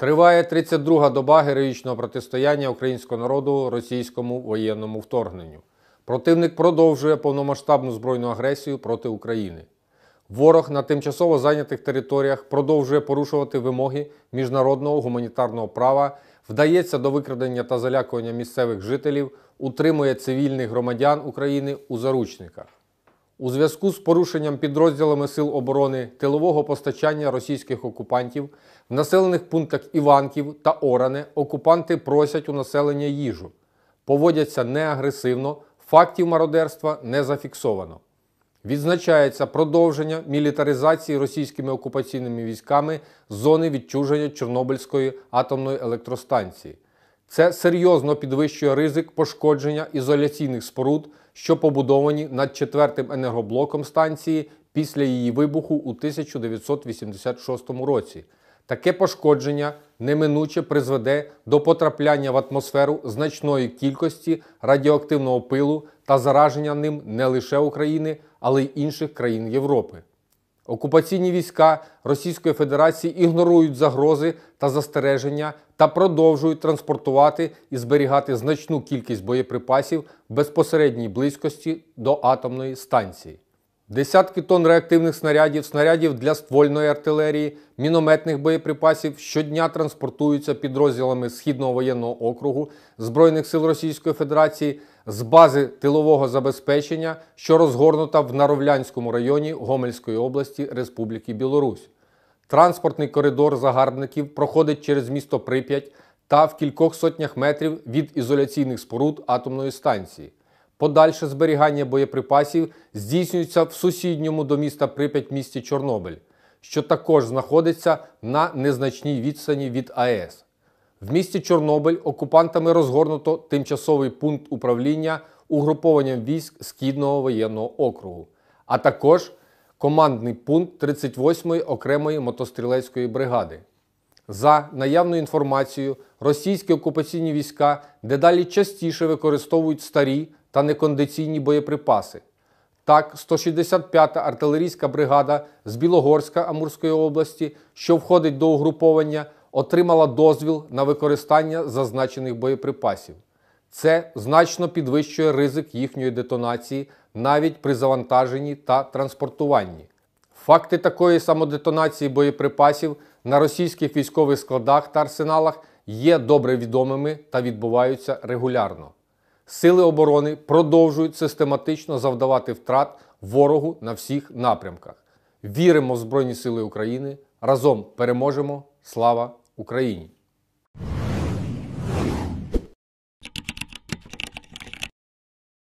Триває 32-га доба героїчного протистояння українського народу російському воєнному вторгненню. Противник продовжує повномасштабну збройну агресію проти України. Ворог на тимчасово зайнятих територіях продовжує порушувати вимоги міжнародного гуманітарного права, вдається до викрадення та залякування місцевих жителів, утримує цивільних громадян України у заручниках. У зв'язку з порушенням підрозділами Сил оборони тилового постачання російських окупантів в населених пунктах Іванків та Оране окупанти просять у населення їжу, поводяться неагресивно, фактів мародерства не зафіксовано. Відзначається продовження мілітаризації російськими окупаційними військами зони відчуження Чорнобильської атомної електростанції. Це серйозно підвищує ризик пошкодження ізоляційних споруд, що побудовані над четвертим енергоблоком станції після її вибуху у 1986 році. Таке пошкодження неминуче призведе до потрапляння в атмосферу значної кількості радіоактивного пилу та зараження ним не лише України, але й інших країн Європи. Окупаційні війська Російської Федерації ігнорують загрози та застереження та продовжують транспортувати і зберігати значну кількість боєприпасів в безпосередній близькості до атомної станції. Десятки тонн реактивних снарядів, снарядів для ствольної артилерії, мінометних боєприпасів щодня транспортуються підрозділами Східного воєнного округу Збройних сил Російської Федерації з бази тилового забезпечення, що розгорнута в Наровлянському районі Гомельської області Республіки Білорусь. Транспортний коридор загарбників проходить через місто Прип'ять та в кількох сотнях метрів від ізоляційних споруд атомної станції. Подальше зберігання боєприпасів здійснюється в сусідньому до міста Прип'ять місті Чорнобиль, що також знаходиться на незначній відстані від АЕС. В місті Чорнобиль окупантами розгорнуто тимчасовий пункт управління угрупованням військ Східного воєнного округу, а також командний пункт 38-ї окремої мотострілецької бригади. За наявною інформацією, російські окупаційні війська дедалі частіше використовують старі та некондиційні боєприпаси. Так, 165-та артилерійська бригада з Білогорська Амурської області, що входить до угруповання отримала дозвіл на використання зазначених боєприпасів. Це значно підвищує ризик їхньої детонації навіть при завантаженні та транспортуванні. Факти такої самодетонації боєприпасів на російських військових складах та арсеналах є добре відомими та відбуваються регулярно. Сили оборони продовжують систематично завдавати втрат ворогу на всіх напрямках. Віримо в Збройні Сили України. Разом переможемо! Слава Україні!